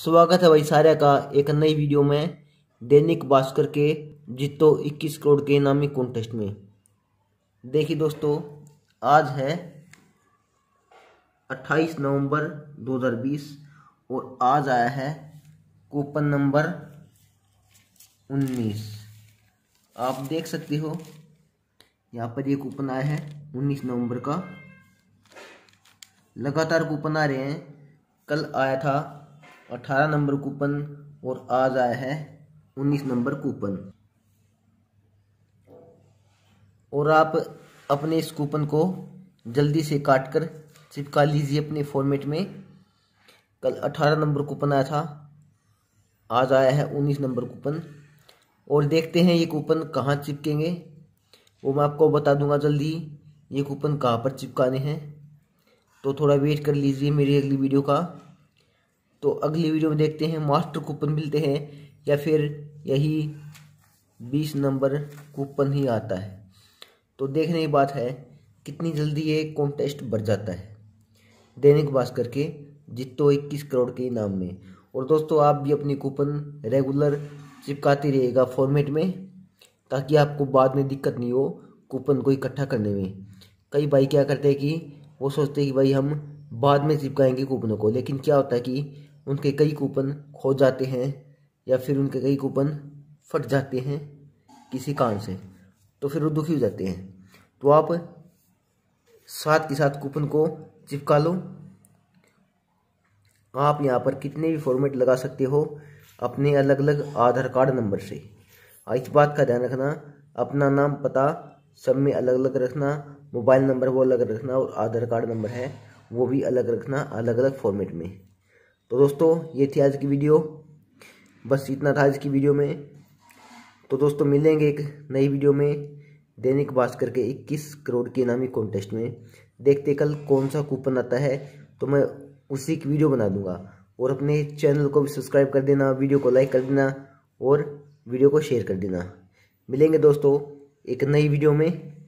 स्वागत है भाई सारे का एक नई वीडियो में दैनिक भास्कर के जीतो 21 करोड़ के इनामी कॉन्टेस्ट में देखिए दोस्तों आज है 28 नवंबर 2020 और आज आया है कूपन नंबर 19 आप देख सकते हो यहाँ पर ये कूपन आया है 19 नवंबर का लगातार कूपन आ रहे हैं कल आया था अठारह नंबर कूपन और आज आया है उन्नीस नंबर कूपन और आप अपने इस कूपन को जल्दी से काट कर चिपका लीजिए अपने फॉर्मेट में कल अठारह नंबर कूपन आया था आज आया है उन्नीस नंबर कूपन और देखते हैं ये कूपन कहाँ चिपकेंगे वो मैं आपको बता दूंगा जल्दी ये कूपन कहाँ पर चिपकाने हैं तो थोड़ा वेट कर लीजिए मेरी अगली वीडियो का तो अगली वीडियो में देखते हैं मास्टर कूपन मिलते हैं या फिर यही बीस नंबर कूपन ही आता है तो देखने की बात है कितनी जल्दी ये कॉन्टेस्ट बढ़ जाता है दैनिक भास्कर के जितो इक्कीस करोड़ के इनाम में और दोस्तों आप भी अपनी कूपन रेगुलर चिपकाते रहिएगा फॉर्मेट में ताकि आपको बाद में दिक्कत नहीं हो कूपन को इकट्ठा करने में कई भाई क्या करते हैं कि वो सोचते हैं कि भाई हम बाद में चिपकाएंगे कूपनों को लेकिन क्या होता है कि उनके कई कूपन खो जाते हैं या फिर उनके कई कूपन फट जाते हैं किसी कारण से तो फिर वो दुखी हो जाते हैं तो आप साथ के साथ कूपन को चिपका लो आप यहाँ पर कितने भी फॉर्मेट लगा सकते हो अपने अलग अलग आधार कार्ड नंबर से इस बात का ध्यान रखना अपना नाम पता सब में अलग अलग रखना मोबाइल नंबर वो अलग रखना और आधार कार्ड नंबर है वो भी अलग रखना अलग अलग फॉर्मेट में तो दोस्तों ये थी आज की वीडियो बस इतना था आज की वीडियो में तो दोस्तों मिलेंगे एक नई वीडियो में दैनिक भास्कर के 21 करोड़ के इनामी कॉन्टेस्ट में देखते कल कौन सा कूपन आता है तो मैं उसी की वीडियो बना दूंगा और अपने चैनल को भी सब्सक्राइब कर देना वीडियो को लाइक कर देना और वीडियो को शेयर कर देना मिलेंगे दोस्तों एक नई वीडियो में